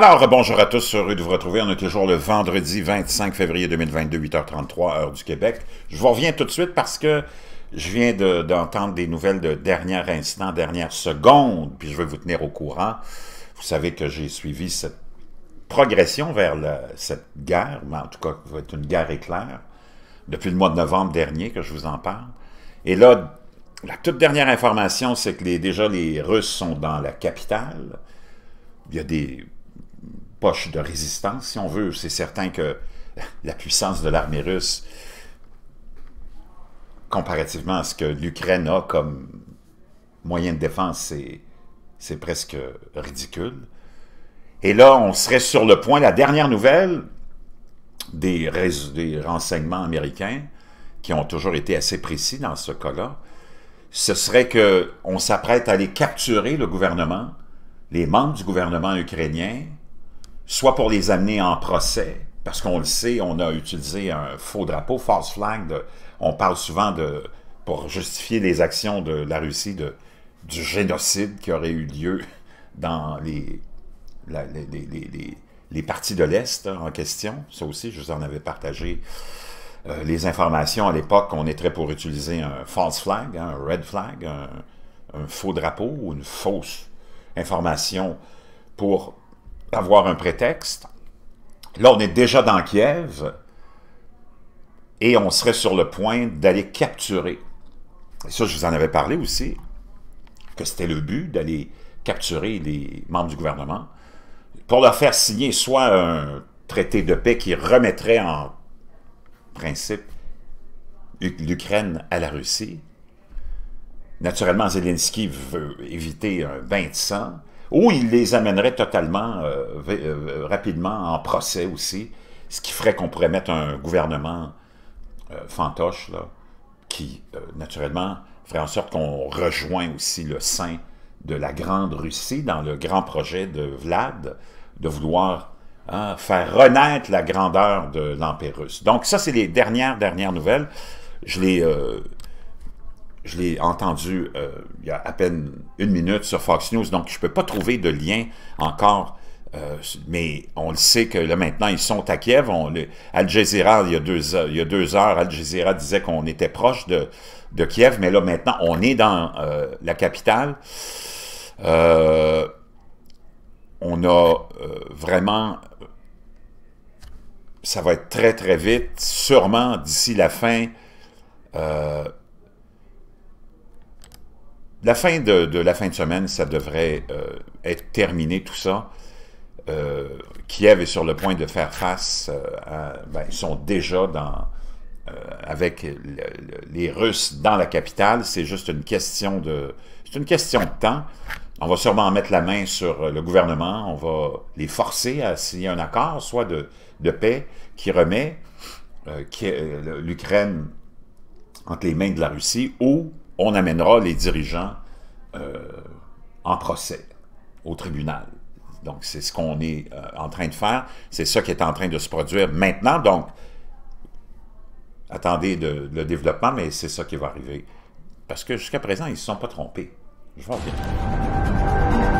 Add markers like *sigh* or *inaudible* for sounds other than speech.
Alors, bonjour à tous, heureux de vous retrouver. On est toujours le vendredi 25 février 2022, 8h33, heure du Québec. Je vous reviens tout de suite parce que je viens d'entendre des nouvelles de dernier instant, dernière seconde, puis je vais vous tenir au courant. Vous savez que j'ai suivi cette progression vers cette guerre, mais en tout cas, va être une guerre éclair, depuis le mois de novembre dernier que je vous en parle. Et là, la toute dernière information, c'est que les, déjà les Russes sont dans la capitale. Il y a des poche de résistance, si on veut. C'est certain que *laughs* la puissance de l'armée russe, comparativement à ce que l'Ukraine a comme moyen de défense, c'est presque ridicule. Et là, on serait sur le point, la dernière nouvelle des, des renseignements américains, qui ont toujours été assez précis dans ce cas-là, ce serait qu'on s'apprête à aller capturer le gouvernement, les membres du gouvernement ukrainien, soit pour les amener en procès, parce qu'on le sait, on a utilisé un faux drapeau, false flag. on parle souvent de pour justifier les actions de la Russie de, du génocide qui aurait eu lieu dans les, les, parties de l'Est hein, en question. Ça aussi, je vous en avais partagé euh, les informations à l'époque qu'on était pour utiliser un false flag, hein, un red flag, un, faux drapeau une fausse information pour avoir un prétexte. Là, on est déjà dans Kiev et on serait sur le point d'aller capturer. Et ça, je vous en avais parlé aussi, que c'était le but d'aller capturer les membres du gouvernement pour leur faire signer soit un traité de paix qui remettrait en principe l'Ukraine à la Russie. Naturellement, Zelensky veut éviter un bain de ou il les amènerait totalement, euh, euh, rapidement en procès aussi, ce qui ferait qu'on pourrait mettre un gouvernement euh, fantoche, là, qui, naturellement, ferait en sorte qu'on rejoint aussi le sein de la Grande Russie dans le grand projet de Vlad, de vouloir hein, faire renaître la grandeur de l'Empire russe. Donc ça, c'est les dernières, dernières nouvelles. Je les je l'ai entendu euh, il y a à peine une minute sur Fox News, donc je ne peux pas trouver de lien encore. Euh, mais on le sait que là maintenant, ils sont à Kiev. On, Al Jazeera, il y, a deux, heures, Al Jazeera disait qu'on était proche de, Kiev, mais là maintenant, on est dans euh, la capitale. on a vraiment ça va être très, très vite, sûrement d'ici la fin, euh, la fin de, la fin de semaine, ça devrait euh, être terminé tout ça. Euh, Kiev est sur le point de faire face euh, à, ben, ils sont déjà dans, avec les Russes dans la capitale. C'est juste une question de, c'est une question de temps. On va sûrement mettre la main sur le gouvernement. On va les forcer à signer un accord, soit de, de paix, qui remet l'Ukraine entre les mains de la Russie, ou on amènera les dirigeants euh, en procès au tribunal. Donc, c'est ce qu'on est euh, en train de faire. C'est ça qui est en train de se produire maintenant. Donc, attendez le, le développement, mais c'est ça qui va arriver. Parce que jusqu'à présent, ils ne se sont pas trompés. Je vois bien.